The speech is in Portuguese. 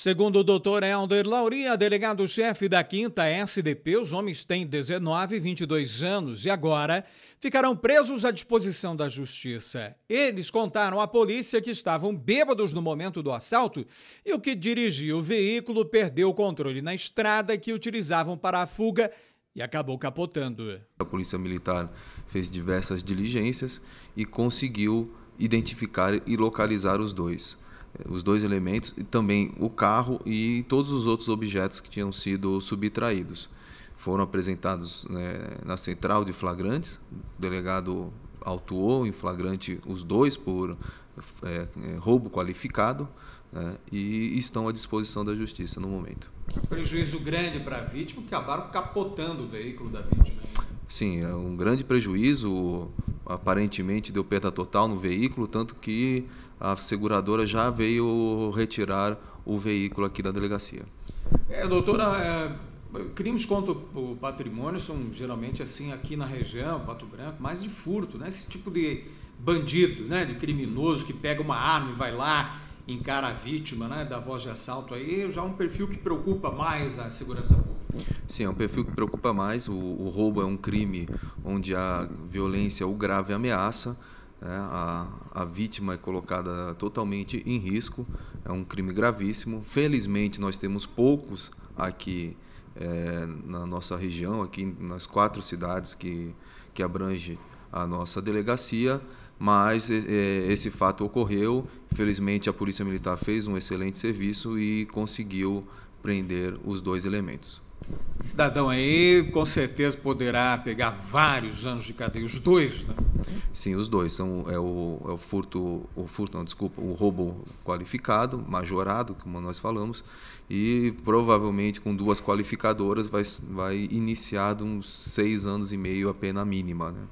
Segundo o doutor Helder Lauria, delegado-chefe da 5 SDP, os homens têm 19 e 22 anos e agora ficarão presos à disposição da justiça. Eles contaram à polícia que estavam bêbados no momento do assalto e o que dirigia o veículo perdeu o controle na estrada que utilizavam para a fuga e acabou capotando. A polícia militar fez diversas diligências e conseguiu identificar e localizar os dois os dois elementos, e também o carro e todos os outros objetos que tinham sido subtraídos. Foram apresentados né, na central de flagrantes, o delegado autuou em flagrante os dois por é, é roubo qualificado né, e estão à disposição da justiça no momento. É prejuízo grande para a vítima, que acabaram capotando o veículo da vítima. Sim, é um grande prejuízo aparentemente deu perda total no veículo, tanto que a seguradora já veio retirar o veículo aqui da delegacia. É, doutora, é, crimes contra o patrimônio são geralmente assim aqui na região, Pato Branco, mais de furto, né? Esse tipo de bandido, né? De criminoso que pega uma arma e vai lá encara a vítima né, da voz de assalto aí, já é um perfil que preocupa mais a segurança pública. Sim, é um perfil que preocupa mais. O, o roubo é um crime onde a violência ou grave ameaça. Né, a, a vítima é colocada totalmente em risco. É um crime gravíssimo. Felizmente, nós temos poucos aqui é, na nossa região, aqui nas quatro cidades que, que abrange a nossa delegacia mas esse fato ocorreu. Felizmente, a Polícia Militar fez um excelente serviço e conseguiu prender os dois elementos. Cidadão aí, com certeza poderá pegar vários anos de cadeia, os dois, né? Sim, os dois são é o, é o furto, o furto, não, desculpa, o roubo qualificado, majorado, como nós falamos, e provavelmente com duas qualificadoras vai vai iniciar uns seis anos e meio a pena mínima, né?